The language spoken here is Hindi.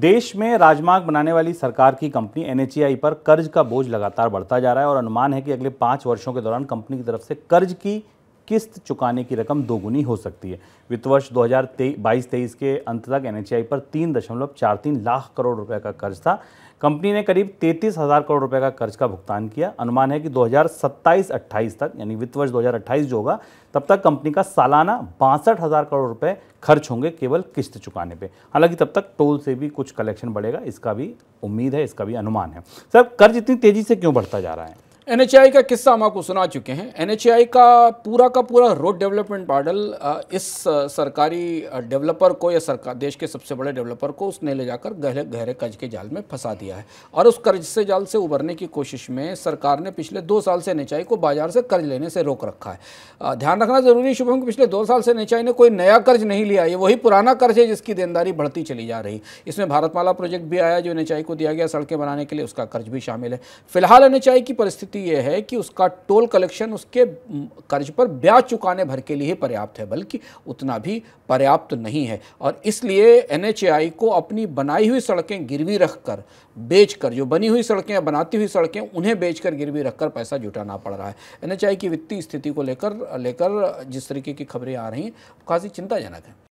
देश में राजमार्ग बनाने वाली सरकार की कंपनी एन पर कर्ज का बोझ लगातार बढ़ता जा रहा है और अनुमान है कि अगले पाँच वर्षों के दौरान कंपनी की तरफ से कर्ज की किस्त चुकाने की रकम दोगुनी हो सकती है वित्त वर्ष दो हज़ार के अंत तक एन पर तीन दशमलव चार तीन लाख करोड़ रुपए का कर्ज था कंपनी ने करीब तैंतीस हज़ार करोड़ रुपए का कर्ज का भुगतान किया अनुमान है कि 2027-28 तक यानी वित्त वर्ष 2028 जो होगा तब तक कंपनी का सालाना बासठ हज़ार करोड़ रुपए खर्च होंगे केवल किस्त चुकाने पे हालांकि तब तक टोल से भी कुछ कलेक्शन बढ़ेगा इसका भी उम्मीद है इसका भी अनुमान है सर कर्ज इतनी तेज़ी से क्यों बढ़ता जा रहा है एनएचआई का किस्सा हम आपको सुना चुके हैं एनएचआई का पूरा का पूरा रोड डेवलपमेंट मॉडल इस सरकारी डेवलपर को या सरकार देश के सबसे बड़े डेवलपर को उसने ले जाकर गहरे गहरे कर्ज के जाल में फंसा दिया है और उस कर्ज से जाल से उबरने की कोशिश में सरकार ने पिछले दो साल से एनएचआई को बाजार से कर्ज लेने से रोक रखा है ध्यान रखना जरूरी शुभम कि पिछले दो साल से एन ने कोई नया कर्ज नहीं लिया ये वही पुराना कर्ज है जिसकी देनदारी बढ़ती चली जा रही इसमें भारतमाला प्रोजेक्ट भी आया जो एन को दिया गया सड़कें बनाने के लिए उसका कर्ज भी शामिल है फिलहाल एन की परिस्थिति स्थिति यह है कि उसका टोल कलेक्शन उसके कर्ज पर ब्याज चुकाने भर के लिए पर्याप्त है बल्कि उतना भी पर्याप्त नहीं है और इसलिए एन को अपनी बनाई हुई सड़कें गिरवी रखकर बेचकर जो बनी हुई सड़कें बनाती हुई सड़कें उन्हें बेचकर गिरवी रखकर पैसा जुटाना पड़ रहा है एन की वित्तीय स्थिति को लेकर लेकर जिस तरीके की खबरें आ रही हैं काफ़ी चिंताजनक है